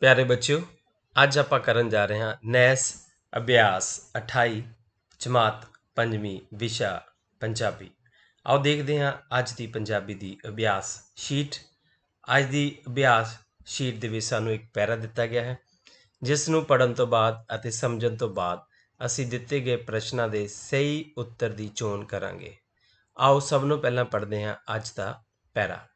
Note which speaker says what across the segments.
Speaker 1: ਪਿਆਰੇ ਬੱਚਿਓ ਅੱਜ ਆਪਾਂ ਕਰਨ ਜਾ ਰਹੇ ਹਾਂ ਨੈਸ ਅਭਿਆਸ 28 ਜਮਾਤ 5ਵੀਂ ਵਿਸ਼ਾ ਪੰਜਾਬੀ ਆਓ ਦੇਖਦੇ ਹਾਂ ਅੱਜ ਦੀ ਪੰਜਾਬੀ ਦੀ ਅਭਿਆਸ ਸ਼ੀਟ ਅੱਜ ਦੀ ਅਭਿਆਸ ਸ਼ੀਟ ਦੇ ਵਿੱਚ ਸਾਨੂੰ ਇੱਕ ਪੈਰਾ ਦਿੱਤਾ ਗਿਆ ਹੈ ਜਿਸ ਨੂੰ ਪੜਨ ਤੋਂ ਬਾਅਦ ਅਤੇ ਸਮਝਣ ਤੋਂ ਬਾਅਦ ਅਸੀਂ ਦਿੱਤੇ ਗਏ ਪ੍ਰਸ਼ਨਾਂ ਦੇ ਸਹੀ ਉੱਤਰ ਦੀ ਚੋਣ ਕਰਾਂਗੇ ਆਓ ਸਭ ਨੂੰ ਪਹਿਲਾਂ ਪੜਦੇ ਹਾਂ ਅੱਜ ਦਾ ਪੈਰਾ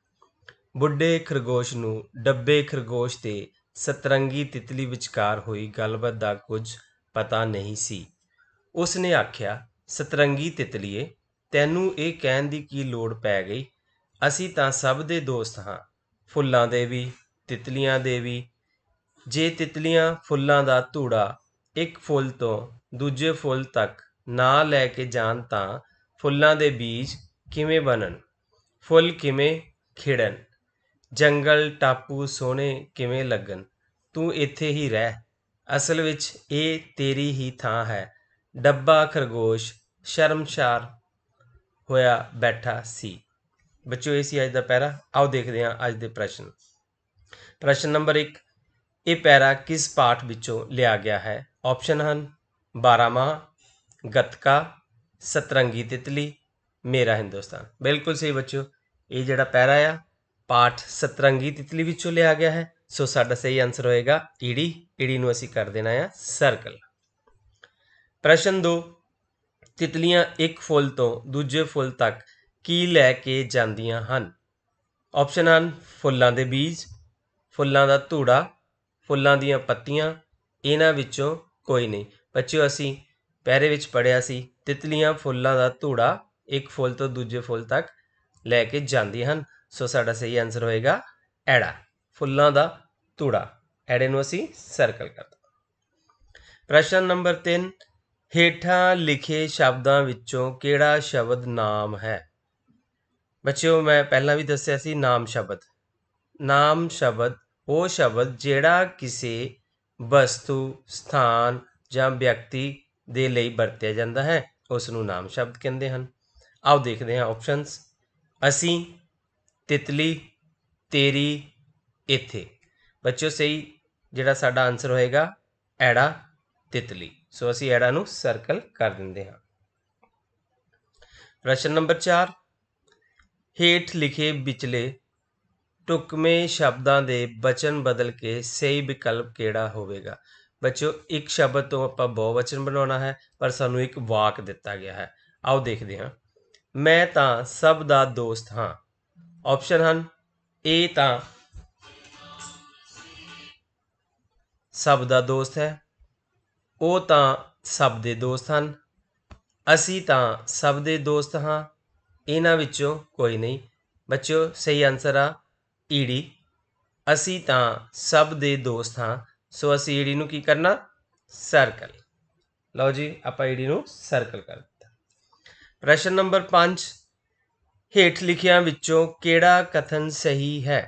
Speaker 1: ਬੁੱਢੇ ਖਰਗੋਸ਼ ਨੂੰ ਡੱਬੇ ਖਰਗੋਸ਼ ਤੇ ਸਤਰੰਗੀ ਤਿਤਲੀ ਵਿਚਕਾਰ ਹੋਈ ਗੱਲਬਾਤ ਦਾ ਕੁਝ ਪਤਾ ਨਹੀਂ ਸੀ ਉਸ ਨੇ ਆਖਿਆ ਸਤਰੰਗੀ ਤਿਤਲੀਏ ਤੈਨੂੰ ਇਹ ਕਹਿਣ ਦੀ ਕੀ ਲੋੜ ਪੈ ਗਈ ਅਸੀਂ ਤਾਂ ਸਭ ਦੇ ਦੋਸਤ ਹਾਂ ਫੁੱਲਾਂ ਦੇ ਵੀ ਤਿਤਲੀਆਂ ਦੇ ਵੀ ਜੇ ਤਿਤਲੀਆਂ ਫੁੱਲਾਂ ਦਾ ਧੂੜਾ ਇੱਕ ਫੁੱਲ ਤੋਂ ਦੂਜੇ ਫੁੱਲ ਤੱਕ ਨਾ ਲੈ ਕੇ ਜਾਣ ਤਾਂ ਫੁੱਲਾਂ ਦੇ ਬੀਜ ਕਿਵੇਂ ਬਣਨ ਫੁੱਲ ਕਿਵੇਂ ਖਿੜਨ ਜੰਗਲ ਟਾਪੂ ਸੋਹਣੇ ਕਿਵੇਂ ਲੱਗਣ ਤੂੰ ਇੱਥੇ ਹੀ ਰਹਿ ਅਸਲ ਵਿੱਚ ਇਹ ਤੇਰੀ ਹੀ ਥਾਂ ਹੈ ਡੱਬਾ ਖਰਗੋਸ਼ ਸ਼ਰਮਸ਼ਾਰ ਹੋਇਆ ਬੈਠਾ ਸੀ ਬੱਚੋ ਇਹ ਸੀ ਅੱਜ ਦਾ ਪੈਰਾ ਆਓ ਦੇਖਦੇ ਹਾਂ ਅੱਜ ਦੇ ਪ੍ਰਸ਼ਨ ਪ੍ਰਸ਼ਨ ਨੰਬਰ 1 ਇਹ ਪੈਰਾ ਕਿਸ ਪਾਠ ਵਿੱਚੋਂ ਲਿਆ ਗਿਆ ਹੈ ਆਪਸ਼ਨ ਹਨ 12ਵਾਂ ਗਤਕਾ ਸਤਰੰਗੀ ਤਿਤਲੀ ਮੇਰਾ ਹਿੰਦੁਸਤਾਨ ਬਿਲਕੁਲ ਸਹੀ ਬੱਚੋ ਇਹ ਜਿਹੜਾ ਪੈਰਾ ਆ ਪਾਠ ਸਤਰੰਗੀ ਤਿਤਲੀ ਵਿੱਚੋਂ ਲਿਆ ਗਿਆ ਹੈ ਸੋ ਸਾਡਾ ਸਹੀ ਆਨਸਰ ਹੋਏਗਾ ਈੜੀ ਈੜੀ ਨੂੰ ਅਸੀਂ ਕਰ ਦੇਣਾ ਹੈ ਸਰਕਲ ਪ੍ਰਸ਼ਨ 2 ਤਿਤਲੀਆਂ ਇੱਕ ਫੁੱਲ ਤੋਂ ਦੂਜੇ ਫੁੱਲ ਤੱਕ ਕੀ ਲੈ ਕੇ ਜਾਂਦੀਆਂ ਹਨ ਆਪਸ਼ਨ ਹਨ ਫੁੱਲਾਂ ਦੇ ਬੀਜ ਫੁੱਲਾਂ ਦਾ ਧੂੜਾ ਫੁੱਲਾਂ ਦੀਆਂ ਪੱਤੀਆਂ ਇਹਨਾਂ ਵਿੱਚੋਂ ਕੋਈ ਨਹੀਂ ਬੱਚਿਓ ਅਸੀਂ ਪਹਿਰੇ ਵਿੱਚ ਪੜਿਆ ਸੀ ਤਿਤਲੀਆਂ ਫੁੱਲਾਂ ਦਾ ਧੂੜਾ ਇੱਕ ਫੁੱਲ ਤੋਂ ਦੂਜੇ ਫੁੱਲ ਤੱਕ ਲੈ ਕੇ ਜਾਂਦੀਆਂ ਹਨ ਸੋ ਸਾਡਾ ਸਹੀ ਆਨਸਰ ਹੋਏਗਾ ਐੜਾ ਫੁੱਲਾਂ ਦਾ ਤੂੜਾ ਐੜੇ ਨੂੰ ਅਸੀਂ ਸਰਕਲ ਕਰਦੇ ਪ੍ਰਸ਼ਨ ਨੰਬਰ 3 ਹੇਠਾਂ ਲਿਖੇ ਸ਼ਬਦਾਂ ਵਿੱਚੋਂ ਕਿਹੜਾ ਸ਼ਬਦ ਨਾਮ ਹੈ ਬੱਚਿਓ ਮੈਂ ਪਹਿਲਾਂ ਵੀ ਦੱਸਿਆ ਸੀ ਨਾਮ ਸ਼ਬਦ ਨਾਮ ਸ਼ਬਦ ਉਹ ਸ਼ਬਦ ਜਿਹੜਾ ਕਿਸੇ ਵਸਤੂ ਸਥਾਨ ਜਾਂ ਵਿਅਕਤੀ ਦੇ ਲਈ ਵਰਤਿਆ ਜਾਂਦਾ ਹੈ ਉਸ ਨੂੰ ਨਾਮ ਸ਼ਬਦ ਕਹਿੰਦੇ ਹਨ ਆਓ ਦੇਖਦੇ ਹਾਂ ਆਪਸ਼ਨਸ ਅਸੀਂ ਤਿਤਲੀ ਤੇਰੀ ਇੱਥੇ ਬੱਚੋ ਸਹੀ ਜਿਹੜਾ ਸਾਡਾ ਆਨਸਰ ਹੋਏਗਾ ਐੜਾ ਤਿਤਲੀ ਸੋ ਅਸੀਂ ਐੜਾ ਨੂੰ ਸਰਕਲ ਕਰ ਦਿੰਦੇ ਹਾਂ ਪ੍ਰਸ਼ਨ ਨੰਬਰ 4 ਹੇਠ ਲਿਖੇ ਵਿਚਲੇ ਟੁਕਮੇ ਸ਼ਬਦਾਂ ਦੇ ਬਚਨ ਬਦਲ ਕੇ ਸਹੀ ਵਿਕਲਪ ਕਿਹੜਾ ਹੋਵੇਗਾ ਬੱਚੋ ਇੱਕ ਸ਼ਬਦ ਤੋਂ ਆਪਾਂ ਬਹੁਵਚਨ ਬਣਾਉਣਾ ਹੈ ਪਰ ਸਾਨੂੰ ਇੱਕ ਵਾਕ ਦਿੱਤਾ ਗਿਆ ਹੈ ਆਓ ਦੇਖਦੇ ਹਾਂ ਮੈਂ ਤਾਂ ਸਭ ਦਾ ਦੋਸਤ ਹਾਂ ਆਪਸ਼ਨ ਹਨ A ਤਾਂ ਸਭ ਦਾ ਦੋਸਤ ਹੈ ਉਹ ਤਾਂ ਸਭ ਦੇ ਦੋਸਤ ਹਨ ਅਸੀਂ ਤਾਂ ਸਭ ਦੇ ਦੋਸਤ ਹਾਂ ਇਹਨਾਂ ਵਿੱਚੋਂ ਕੋਈ ਨਹੀਂ ਬੱਚਿਓ ਸਹੀ ਆਨਸਰ ਆ ED ਅਸੀਂ ਤਾਂ ਸਭ ਦੇ ਦੋਸਤ ਹਾਂ ਸੋ ਅਸੀਂ ED ਨੂੰ ਕੀ ਕਰਨਾ ਸਰਕਲ ਲਓ ਜੀ ਆਪਾਂ ED ਨੂੰ ਸਰਕਲ ਕਰ ਦਿੱਤਾ ਪ੍ਰਸ਼ਨ ਨੰਬਰ ਹੇਠ ਲਿਖਿਆਂ ਵਿੱਚੋਂ ਕਿਹੜਾ ਕਥਨ ਸਹੀ ਹੈ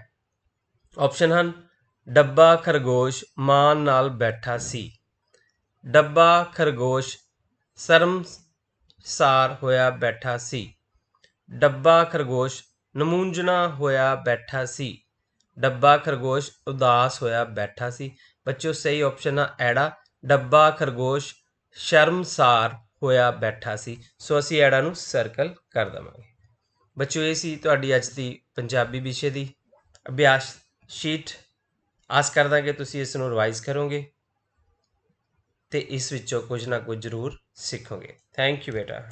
Speaker 1: ਆਪਸ਼ਨ ਹਨ ਡੱਬਾ ਖਰਗੋਸ਼ ਮਾਂ ਨਾਲ ਬੈਠਾ ਸੀ ਡੱਬਾ ਖਰਗੋਸ਼ ਸ਼ਰਮਸਾਰ ਹੋਇਆ ਬੈਠਾ ਸੀ ਡੱਬਾ ਖਰਗੋਸ਼ ਨਮੂੰਜਣਾ ਹੋਇਆ ਬੈਠਾ ਸੀ ਡੱਬਾ ਖਰਗੋਸ਼ ਉਦਾਸ ਹੋਇਆ ਬੈਠਾ ਸੀ ਬੱਚਿਓ ਸਹੀ ਆਪਸ਼ਨ ਆ ਐੜਾ ਡੱਬਾ ਖਰਗੋਸ਼ ਸ਼ਰਮਸਾਰ ਹੋਇਆ ਬੈਠਾ ਸੀ ਸੋ ਅਸੀਂ ਐੜਾ ਨੂੰ ਸਰਕਲ ਕਰ ਦਵਾਂਗੇ ਬੱਚਿਓ ਇਹ ਸੀ ਤੁਹਾਡੀ ਅੱਜ ਦੀ ਪੰਜਾਬੀ ਵਿਸ਼ੇ ਦੀ ਅਭਿਆਸ ਸ਼ੀਟ ਆਸ ਕਰਦਾ ਕਿ ਤੁਸੀਂ ਇਸ ਨੂੰ ਰਿਵਾਈਜ਼ ਕਰੋਗੇ ਤੇ ਇਸ ਵਿੱਚੋਂ ਕੁਝ ਨਾ ਕੁਝ ਜ਼ਰੂਰ ਸਿੱਖੋਗੇ ਥੈਂਕ ਯੂ ਬੇਟਾ